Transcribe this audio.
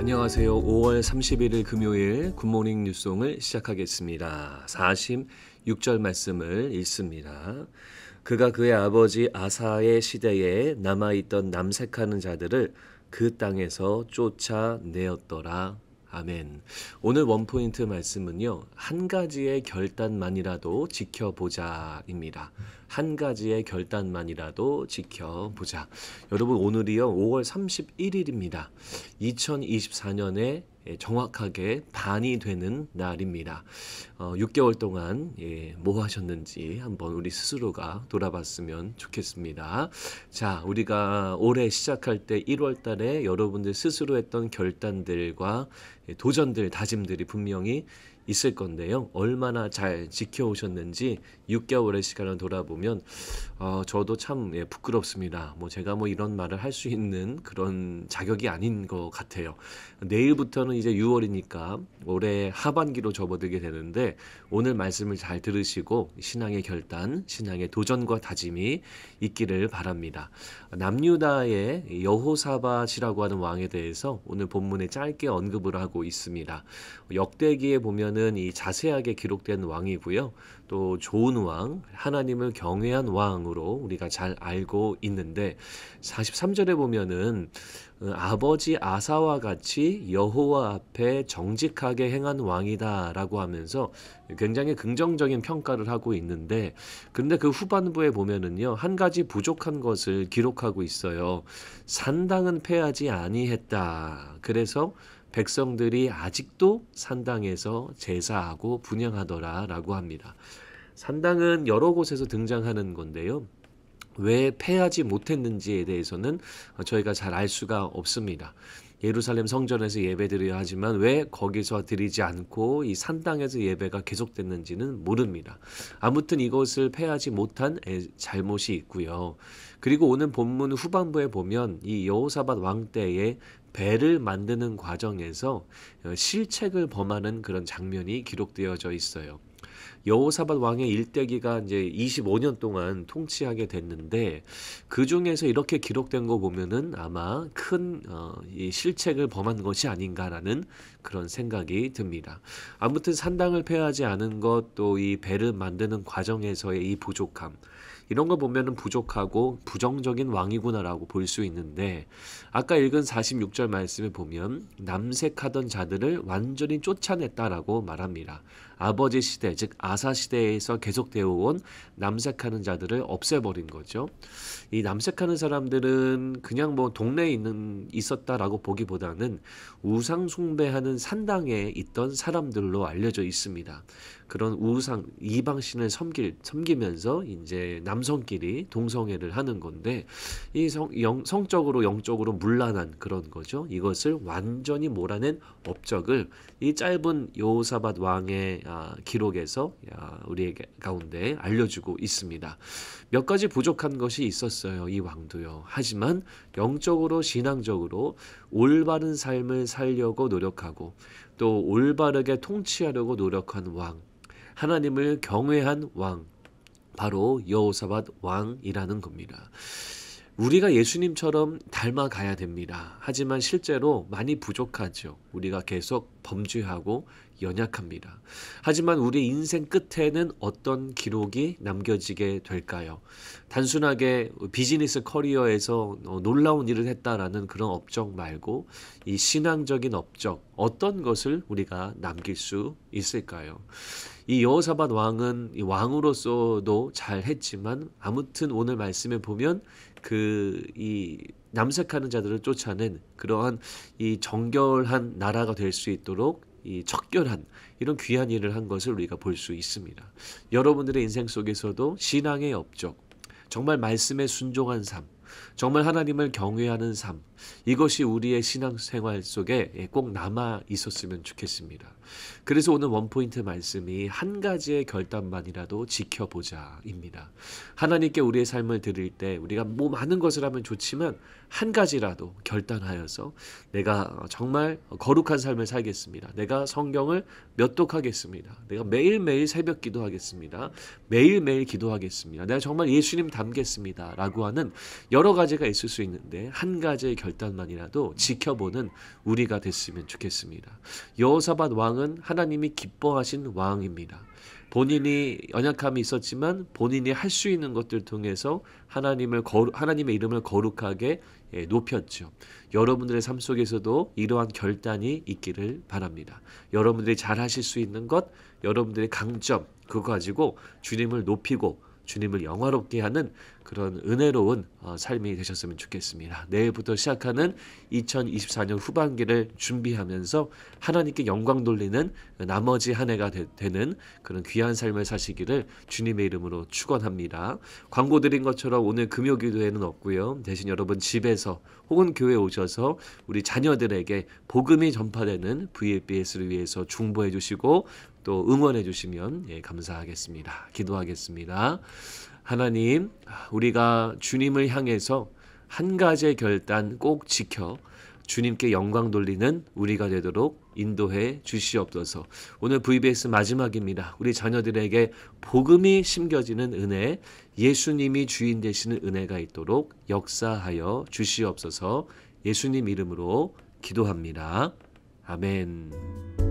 안녕하세요. 5월 31일 금요일 굿모닝 뉴송을 시작하겠습니다. 46절 말씀을 읽습니다. 그가 그의 아버지 아사의 시대에 남아있던 남색하는 자들을 그 땅에서 쫓아내었더라. 아멘. 오늘 원포인트 말씀은요, 한 가지의 결단만이라도 지켜보자입니다. 한 가지의 결단만이라도 지켜보자. 여러분 오늘이요 5월 31일입니다. 2024년에 정확하게 반이 되는 날입니다. 어, 6개월 동안 예, 뭐 하셨는지 한번 우리 스스로가 돌아봤으면 좋겠습니다. 자, 우리가 올해 시작할 때 1월 달에 여러분들 스스로 했던 결단들과 예, 도전들, 다짐들이 분명히 있을 건데요. 얼마나 잘 지켜오셨는지 6개월의 시간을 돌아보면 어, 저도 참 예, 부끄럽습니다. 뭐 제가 뭐 이런 말을 할 수 있는 그런 자격이 아닌 것 같아요. 내일부터는 이제 6월이니까 올해 하반기로 접어들게 되는데 오늘 말씀을 잘 들으시고 신앙의 결단, 신앙의 도전과 다짐이 있기를 바랍니다. 남유다의 여호사밧이라고 하는 왕에 대해서 오늘 본문에 짧게 언급을 하고 있습니다. 역대기에 보면은 보면이 자세하게 기록된 왕이고요. 또 좋은 왕, 하나님을 경외한 왕으로 우리가 잘 알고 있는데 43절에 보면은 어, 아버지 아사와 같이 여호와 앞에 정직하게 행한 왕이다라고 하면서 굉장히 긍정적인 평가를 하고 있는데 근데 그 후반부에 보면은요 한 가지 부족한 것을 기록하고 있어요 산당은 패하지 아니했다 그래서 백성들이 아직도 산당에서 제사하고 분양하더라라고 합니다. 산당은 여러 곳에서 등장하는 건데요. 왜 패하지 못했는지에 대해서는 저희가 잘 알 수가 없습니다. 예루살렘 성전에서 예배드려야 하지만 왜 거기서 드리지 않고 이 산당에서 예배가 계속됐는지는 모릅니다. 아무튼 이것을 패하지 못한 잘못이 있고요. 그리고 오늘 본문 후반부에 보면 이 여호사밧 왕 때의 배를 만드는 과정에서 실책을 범하는 그런 장면이 기록되어져 있어요. 여호사밧 왕의 일대기가 이제 25년 동안 통치하게 됐는데 그 중에서 이렇게 기록된 거 보면은 아마 큰 어, 이 실책을 범한 것이 아닌가라는 그런 생각이 듭니다. 아무튼 산당을 폐하지 않은 것또 이 배를 만드는 과정에서의 이 부족함 이런 거 보면은 부족하고 부정적인 왕이구나라고 볼 수 있는데 아까 읽은 46절 말씀에 보면 남색하던 자들을 완전히 쫓아냈다라고 말합니다. 아버지 시대 즉 아사 시대에서 계속되어 온 남색하는 자들을 없애버린 거죠. 이 남색하는 사람들은 그냥 뭐 동네에 있는 있었다라고 보기보다는 우상 숭배하는 산당에 있던 사람들로 알려져 있습니다. 그런 우상 이방신을 섬길 섬기면서 이제 남 남성끼리 동성애를 하는 건데 이 성, 영, 성적으로 영적으로 물란한 그런 거죠. 이것을 완전히 몰아낸 업적을 이 짧은 여사밧 왕의 아, 기록에서 아, 우리에게 가운데 알려주고 있습니다. 몇 가지 부족한 것이 있었어요. 이 왕도요. 하지만 영적으로 신앙적으로 올바른 삶을 살려고 노력하고 또 올바르게 통치하려고 노력한 왕. 하나님을 경외한 왕, 바로 여호사밧 왕이라는 겁니다. 우리가 예수님처럼 닮아가야 됩니다. 하지만 실제로 많이 부족하죠. 우리가 계속 범죄하고 연약합니다. 하지만 우리 인생 끝에는 어떤 기록이 남겨지게 될까요? 단순하게 비즈니스 커리어에서 어, 놀라운 일을 했다라는 그런 업적 말고 이 신앙적인 업적 어떤 것을 우리가 남길 수 있을까요? 이 여호사밧 왕은 이 왕으로서도 잘했지만 아무튼 오늘 말씀에 보면 그 이 남색하는 자들을 쫓아낸 그러한 이 정결한 나라가 될 수 있도록 이 적결한 이런 귀한 일을 한 것을 우리가 볼 수 있습니다. 여러분들의 인생 속에서도 신앙의 업적, 정말 말씀에 순종한 삶, 정말 하나님을 경외하는 삶 이것이 우리의 신앙생활 속에 꼭 남아 있었으면 좋겠습니다. 그래서 오늘 원포인트 말씀이 한 가지의 결단만이라도 지켜보자입니다. 하나님께 우리의 삶을 드릴 때 우리가 뭐 많은 것을 하면 좋지만 한 가지라도 결단하여서 내가 정말 거룩한 삶을 살겠습니다. 내가 성경을 몇 독하겠습니다. 내가 매일매일 새벽 기도하겠습니다. 매일매일 기도하겠습니다. 내가 정말 예수님 닮겠습니다. 라고 하는 여러 가지가 있을 수 있는데 한 가지의 결단만이라도 지켜보는 우리가 됐으면 좋겠습니다. 여호사밧 왕은 하나님이 기뻐하신 왕입니다. 본인이 연약함이 있었지만 본인이 할 수 있는 것들 통해서 하나님을 거루, 하나님의 이름을 거룩하게 예, 높였죠. 여러분들의 삶 속에서도 이러한 결단이 있기를 바랍니다. 여러분들이 잘하실 수 있는 것, 여러분들의 강점 그거 가지고 주님을 높이고 주님을 영화롭게 하는 그런 은혜로운 어, 삶이 되셨으면 좋겠습니다. 내일부터 시작하는 2024년 후반기를 준비하면서 하나님께 영광 돌리는 나머지 한 해가 되, 는 그런 귀한 삶을 사시기를 주님의 이름으로 축원합니다. 광고 드린 것처럼 오늘 금요 기도회는 없고요. 대신 여러분 집에서 혹은 교회 오셔서 우리 자녀들에게 복음이 전파되는 v b s 를 위해서 중보해 주시고 또 응원해 주시면 예, 감사하겠습니다. 기도하겠습니다. 하나님, 우리가 주님을 향해서 한 가지의 결단 꼭 지켜 주님께 영광 돌리는 우리가 되도록 인도해 주시옵소서. 오늘 VBS 마지막입니다. 우리 자녀들에게 복음이 심겨지는 은혜, 예수님이 주인 되시는 은혜가 있도록 역사하여 주시옵소서. 예수님 이름으로 기도합니다. 아멘.